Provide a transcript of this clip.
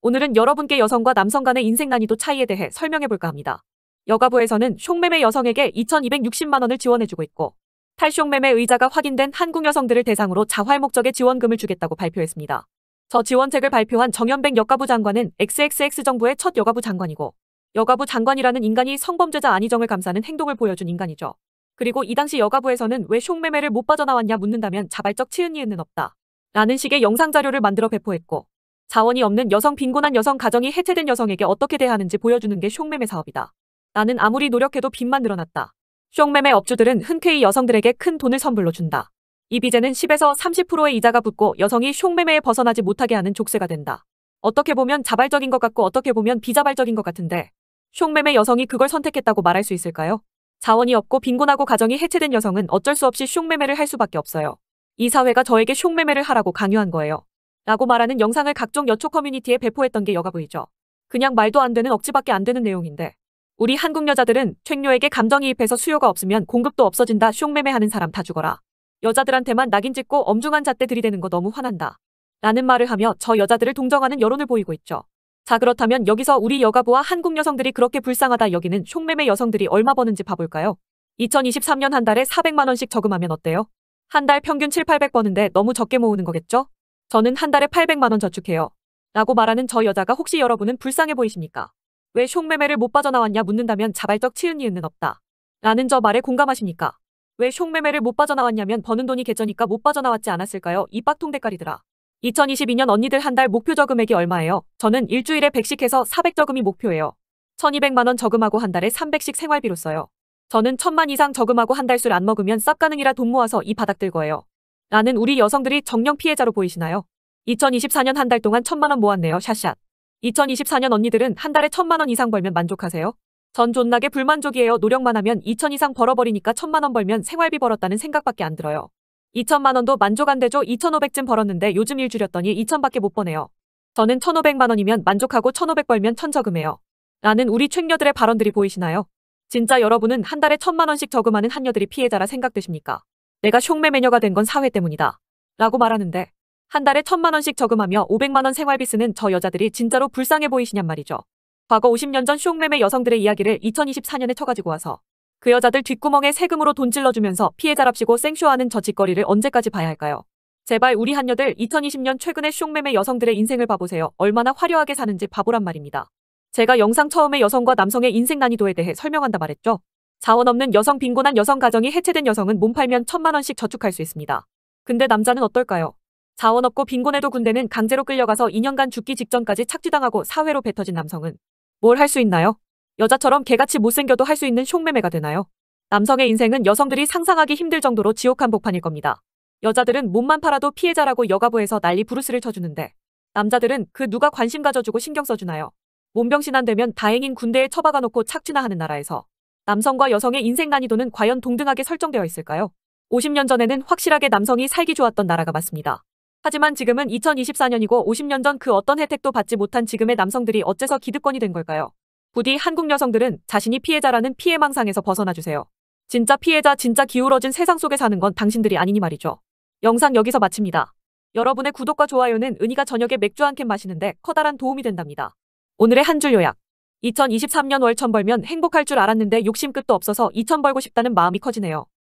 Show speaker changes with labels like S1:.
S1: 오늘은 여러분께 여성과 남성 간의 인생 난이도 차이에 대해 설명해볼까 합니다. 여가부에서는 숑매매 여성에게 2,260만 원을 지원해주고 있고 탈숑매매 의자가 확인된 한국 여성들을 대상으로 자활 목적의 지원금을 주겠다고 발표했습니다. 저 지원책을 발표한 정현백 여가부 장관은 XXX 정부의 첫 여가부 장관이고 여가부 장관이라는 인간이 성범죄자 안희정을 감싸는 행동을 보여준 인간이죠. 그리고 이 당시 여가부에서는 왜 숑매매를 못 빠져나왔냐 묻는다면 자발적 치은 이유는 없다. 라는 식의 영상 자료를 만들어 배포했고 자원이 없는 여성 빈곤한 여성 가정이 해체된 여성에게 어떻게 대하는지 보여주는 게 숑매매 사업이다. 나는 아무리 노력해도 빚만 늘어났다. 숑매매 업주들은 흔쾌히 여성들에게 큰 돈을 선불로 준다. 이비제는 10에서 30%의 이자가 붙고 여성이 숑매매에 벗어나지 못하게 하는 족쇄가 된다. 어떻게 보면 자발적인 것 같고 어떻게 보면 비자발적인 것 같은데 숑매매 여성이 그걸 선택했다고 말할 수 있을까요? 자원이 없고 빈곤하고 가정이 해체된 여성은 어쩔 수 없이 숑매매를 할 수밖에 없어요. 이 사회가 저에게 숑매매를 하라고 강요한 거예요. 라고 말하는 영상을 각종 여초 커뮤니티에 배포했던 게 여가부이죠. 그냥 말도 안 되는 억지밖에 안 되는 내용인데 우리 한국 여자들은 쇽녀에게 감정이입해서 수요가 없으면 공급도 없어진다 숑매매하는 사람 다 죽어라. 여자들한테만 낙인 찍고 엄중한 잣대 들이되는거 너무 화난다. 라는 말을 하며 저 여자들을 동정하는 여론을 보이고 있죠. 자 그렇다면 여기서 우리 여가부와 한국 여성들이 그렇게 불쌍하다 여기는 숑매매 여성들이 얼마 버는지 봐볼까요? 2023년 한 달에 400만원씩 저금하면 어때요? 한 달 평균 7, 800 버는데 너무 적게 모으는 거겠죠? 저는 한 달에 800만 원 저축해요. 라고 말하는 저 여자가 혹시 여러분은 불쌍해 보이십니까? 왜 숑매매를 못 빠져나왔냐 묻는다면 자발적 치은 이유는 없다. 라는 저 말에 공감하십니까? 왜 숑매매를 못 빠져나왔냐면 버는 돈이 개쩌니까 못 빠져나왔지 않았을까요? 이 빡통 대가리더라 2022년 언니들 한 달 목표 저금액이 얼마예요? 저는 일주일에 100씩 해서 400 저금이 목표예요. 1200만원 저금하고 한 달에 300씩 생활비로 써요. 저는 1 천만 이상 저금하고 한 달 술 안 먹으면 쌉 가능이라 돈 모아서 이 바닥 들 거예요. 라는 우리 여성들이 정령 피해자로 보이시나요? 2024년 한 달 동안 천만원 모았네요 샷샷. 2024년 언니들은 한 달에 천만원 이상 벌면 만족하세요? 전 존나게 불만족이에요 노력만 하면 2천 이상 벌어버리니까 천만원 벌면 생활비 벌었다는 생각밖에 안 들어요. 2천만원도 만족 안 되죠 2,500쯤 벌었는데 요즘 일 줄였더니 2천밖에 못 버네요. 저는 1,500만원이면 만족하고 1,500 벌면 천저금해요. 라는 우리 책녀들의 발언들이 보이시나요? 진짜 여러분은 한 달에 천만원씩 저금하는 한녀들이 피해자라 생각되십니까? 내가 흉매 매녀가 된 건 사회 때문이다. 라고 말하는데 한 달에 천만 원씩 저금하며 500만 원 생활비 쓰는 저 여자들이 진짜로 불쌍해 보이시냔 말이죠. 과거 50년 전 흉매매 여성들의 이야기를 2024년에 쳐가지고 와서 그 여자들 뒷구멍에 세금으로 돈 찔러주면서 피해자랍시고 생쇼하는 저 짓거리를 언제까지 봐야 할까요? 제발 우리 한녀들 2020년 최근에 흉매매 여성들의 인생을 봐보세요. 얼마나 화려하게 사는지 바보란 말입니다. 제가 영상 처음에 여성과 남성의 인생 난이도에 대해 설명한다 말했죠. 자원 없는 여성 빈곤한 여성 가정이 해체된 여성은 몸 팔면 천만 원씩 저축할 수 있습니다. 근데 남자는 어떨까요? 자원 없고 빈곤해도 군대는 강제로 끌려가서 2년간 죽기 직전까지 착취당하고 사회로 뱉어진 남성은 뭘 할 수 있나요? 여자처럼 개같이 못생겨도 할 수 있는 흉매매가 되나요? 남성의 인생은 여성들이 상상하기 힘들 정도로 지옥한 복판일 겁니다. 여자들은 몸만 팔아도 피해자라고 여가부에서 난리 부르스를 쳐주는데 남자들은 그 누가 관심 가져주고 신경 써주나요? 몸병신 안 되면 다행인 군대에 처박아놓고 착취나 하는 나라에서 남성과 여성의 인생 난이도는 과연 동등하게 설정되어 있을까요? 50년 전에는 확실하게 남성이 살기 좋았던 나라가 맞습니다. 하지만 지금은 2024년이고 50년 전 그 어떤 혜택도 받지 못한 지금의 남성들이 어째서 기득권이 된 걸까요? 부디 한국 여성들은 자신이 피해자라는 피해망상에서 벗어나주세요. 진짜 피해자 진짜 기울어진 세상 속에 사는 건 당신들이 아니니 말이죠. 영상 여기서 마칩니다. 여러분의 구독과 좋아요는 은희가 저녁에 맥주 한 캔 마시는데 커다란 도움이 된답니다. 오늘의 한 줄 요약 2023년 월천 벌면 행복할 줄 알았는데 욕심 끝도 없어서 2천 벌고 싶다는 마음이 커지네요.